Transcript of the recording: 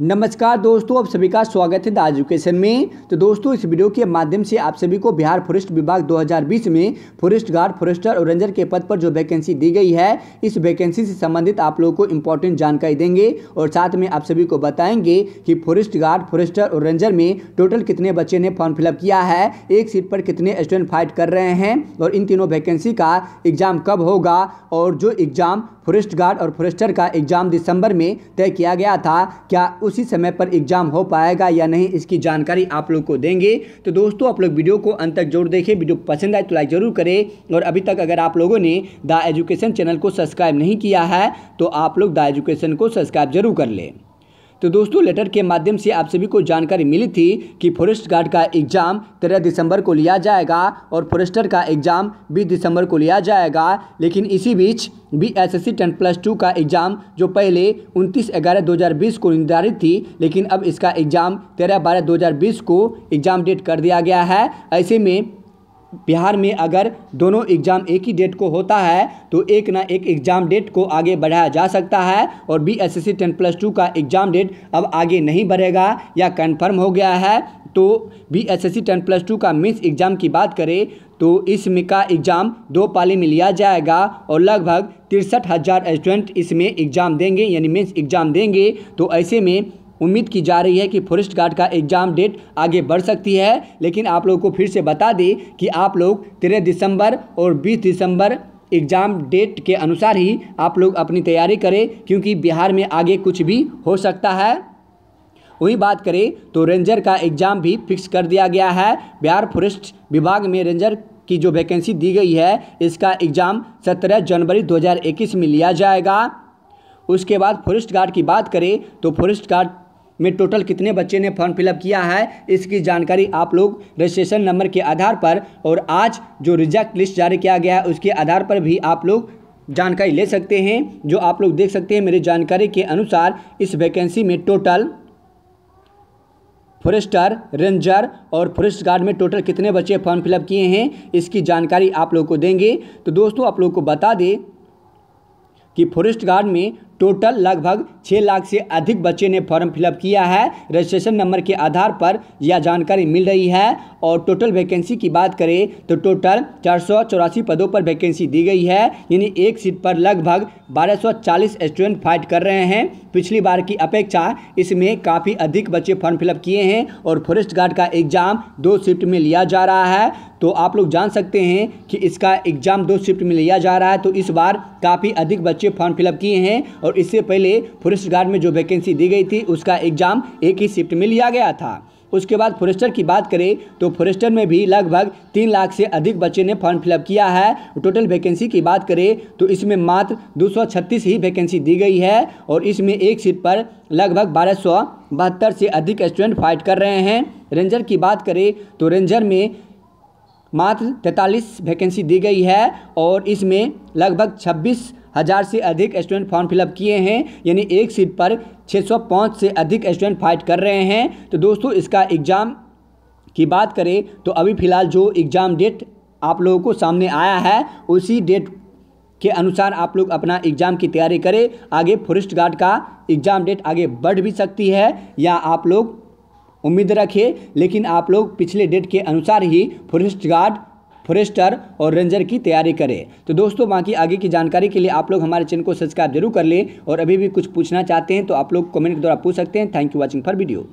नमस्कार दोस्तों आप सभी का स्वागत है द एजुकेशन में तो दोस्तों इस वीडियो के माध्यम से आप सभी को बिहार फॉरेस्ट विभाग 2020 में फॉरेस्ट गार्ड फॉरेस्टर और रेंजर के पद पर जो वैकेंसी दी गई है इस वैकेंसी से संबंधित आप लोगों को इम्पोर्टेंट जानकारी देंगे और साथ में आप सभी को बताएंगे कि फॉरेस्ट गार्ड फॉरेस्टर और रेंजर में टोटल कितने बच्चे ने फॉर्म फिलअप किया है एक सीट पर कितने स्टूडेंट फाइट कर रहे हैं और इन तीनों वैकेंसी का एग्ज़ाम कब होगा और जो एग्ज़ाम फॉरेस्ट गार्ड और फॉरेस्टर का एग्ज़ाम दिसंबर में तय किया गया था क्या उसी समय पर एग्ज़ाम हो पाएगा या नहीं इसकी जानकारी आप लोग को देंगे तो दोस्तों आप लोग वीडियो को अंत तक जोड़ देखें वीडियो पसंद आए तो लाइक ज़रूर करें और अभी तक अगर आप लोगों ने द एजुकेशन चैनल को सब्सक्राइब नहीं किया है तो आप लोग द एजुकेशन को सब्सक्राइब जरूर कर लें तो दोस्तों लेटर के माध्यम से आप सभी को जानकारी मिली थी कि फॉरेस्ट गार्ड का एग्ज़ाम तेरह दिसंबर को लिया जाएगा और फॉरेस्टर का एग्ज़ाम बीस दिसंबर को लिया जाएगा लेकिन इसी बीच B S S C ten plus two का एग्ज़ाम जो पहले उनतीस ग्यारह दो हज़ार बीस को निर्धारित थी लेकिन अब इसका एग्ज़ाम तेरह बारह दो हज़ार बीस को एग्ज़ाम डेट कर दिया गया है ऐसे में बिहार में अगर दोनों एग्ज़ाम एक ही डेट को होता है तो एक ना एक एग्ज़ाम डेट को आगे बढ़ाया जा सकता है और B S S C ten plus two का एग्ज़ाम डेट अब आगे नहीं बढ़ेगा या कन्फर्म हो गया है तो B S S C ten plus two का मिस एग्ज़ाम की बात करें तो इसमें का एग्ज़ाम दो पाली में लिया जाएगा और लगभग तिरसठ हज़ार स्टूडेंट इसमें एग्ज़ाम देंगे यानी मिस एग्ज़ाम देंगे तो ऐसे में उम्मीद की जा रही है कि फॉरेस्ट गार्ड का एग्ज़ाम डेट आगे बढ़ सकती है लेकिन आप लोगों को फिर से बता दें कि आप लोग तेरह दिसंबर और बीस दिसंबर एग्ज़ाम डेट के अनुसार ही आप लोग अपनी तैयारी करें क्योंकि बिहार में आगे कुछ भी हो सकता है वहीं बात करें तो रेंजर का एग्ज़ाम भी फिक्स कर दिया गया है बिहार फॉरेस्ट विभाग में रेंजर की जो वैकेंसी दी गई है इसका एग्ज़ाम 17 जनवरी 2021 में लिया जाएगा उसके बाद फॉरेस्ट गार्ड की बात करें तो फॉरेस्ट गार्ड में टोटल कितने बच्चे ने फॉर्म फिलअप किया है इसकी जानकारी आप लोग रजिस्ट्रेशन नंबर के आधार पर और आज जो रिजेक्ट लिस्ट जारी किया गया है उसके आधार पर भी आप लोग जानकारी ले सकते हैं जो आप लोग देख सकते हैं मेरी जानकारी के अनुसार इस वैकेंसी में टोटल फॉरेस्टर रेंजर और फॉरेस्ट गार्ड में टोटल कितने बच्चे फॉर्म फिलअप किए हैं इसकी जानकारी आप लोग को देंगे तो दोस्तों आप लोग को बता दें कि फॉरेस्ट गार्ड में टोटल लगभग छः लाख से अधिक बच्चे ने फॉर्म फिलअप किया है रजिस्ट्रेशन नंबर के आधार पर यह जानकारी मिल रही है और टोटल वैकेंसी की बात करें तो टोटल चार पदों पर वैकेंसी दी गई है यानी एक सीट पर लगभग 1240 स्टूडेंट फाइट कर रहे हैं पिछली बार की अपेक्षा इसमें काफ़ी अधिक बच्चे फॉर्म फिलअप किए हैं और फॉरेस्ट गार्ड का एग्ज़ाम दो शिफ्ट में लिया जा रहा है तो आप लोग जान सकते हैं कि इसका एग्ज़ाम दो शिफ्ट में लिया जा रहा है तो इस बार काफ़ी अधिक बच्चे फॉर्म फिलअप किए हैं और इससे पहले फॉरेस्ट गार्ड में जो वैकेंसी दी गई थी उसका एग्ज़ाम एक ही शिफ्ट में लिया गया था उसके बाद फॉरेस्टर की बात करें तो फॉरेस्टर में भी लगभग तीन लाख से अधिक बच्चे ने फॉर्म फिलअप किया है टोटल वैकेंसी की बात करें तो इसमें मात्र 236 ही वैकेंसी दी गई है और इसमें एक सीट पर लगभग बारह से अधिक स्टूडेंट फाइट कर रहे हैं रेंजर की बात करें तो रेंजर में मात्र तैंतालीस वैकेंसी दी गई है और इसमें लगभग छब्बीस हज़ार से अधिक स्टूडेंट फॉर्म फिलअप किए हैं यानी एक सीट पर 605 से अधिक स्टूडेंट फाइट कर रहे हैं तो दोस्तों इसका एग्ज़ाम की बात करें तो अभी फ़िलहाल जो एग्ज़ाम डेट आप लोगों को सामने आया है उसी डेट के अनुसार आप लोग अपना एग्ज़ाम की तैयारी करें आगे फॉरेस्ट गार्ड का एग्ज़ाम डेट आगे बढ़ भी सकती है या आप लोग उम्मीद रखिए लेकिन आप लोग पिछले डेट के अनुसार ही फॉरेस्ट गार्ड फॉरेस्टर और रेंजर की तैयारी करें तो दोस्तों बाकी आगे की जानकारी के लिए आप लोग हमारे चैनल को सब्सक्राइब जरूर कर लें और अभी भी कुछ पूछना चाहते हैं तो आप लोग कमेंट के द्वारा पूछ सकते हैं thank you watching for video